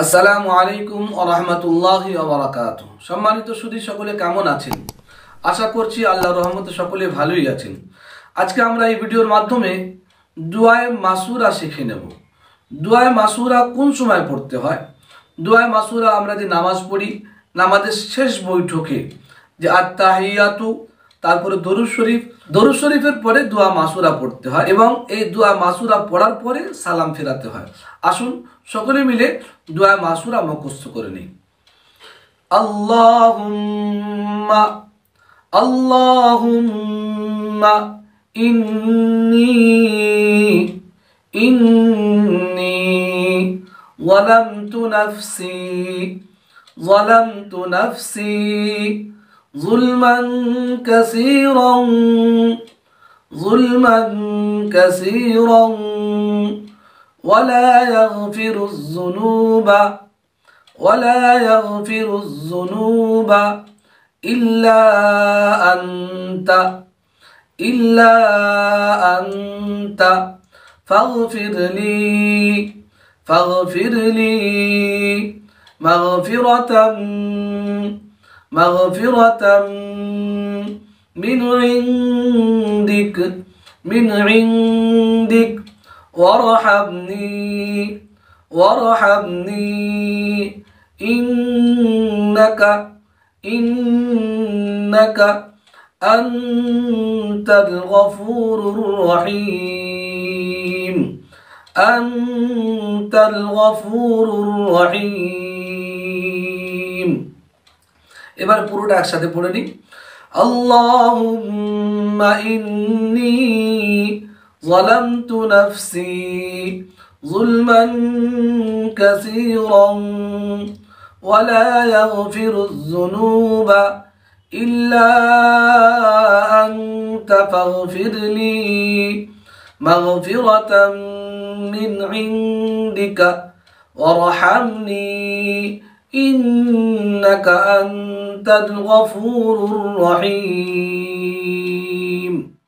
আসসালামু আলাইকুম আরহামতুল্লাহ আবরাকাত সম্মানিত সুদী সকলে কেমন আছেন আশা করছি আল্লাহ রহমতে সকলে ভালোই আছেন আজকে আমরা এই ভিডিওর মাধ্যমে দুয়ায় মাসুরা শিখে নেব দুয়ায় মাসুরা কোন সময় পড়তে হয় দুয়ায় মাসুরা আমরা যে নামাজ পড়ি নামাজের শেষ বৈঠকে যে আত্মাহিয়াতু তারপরে দরুদ শরীফ দরুদ শরীফের পরে দোয়া মাসুরা পড়তে হয় এবং এই দোয়া মাসুরা পড়ার পরে সালাম ফেরাতে হয় আসুন সকলে মিলে দোয়া মাসুরা মুখস্থ করে নিই আল্লাহ আল্লাহুম্মা ইন্নি ইন্নি ظلما كثيرا ظلما كثيرا ولا يغفر الذنوب ولا يغفر الذنوب إلا أنت إلا أنت فاغفر لي فاغفر لي مغفرة مغفرة من عندك من عندك وارحمني وارحمني إنك إنك أنت الغفور الرحيم أنت الغفور الرحيم এবার পুরোটা একসাথে পড়ে নিই اللهم إني ظلمت نفسي ظلما كثيرا ولا يغفر الذنوب إلا أنت فاغفر لي مغفرة من عندك وارحمني إنك أنت الغفور الرحيم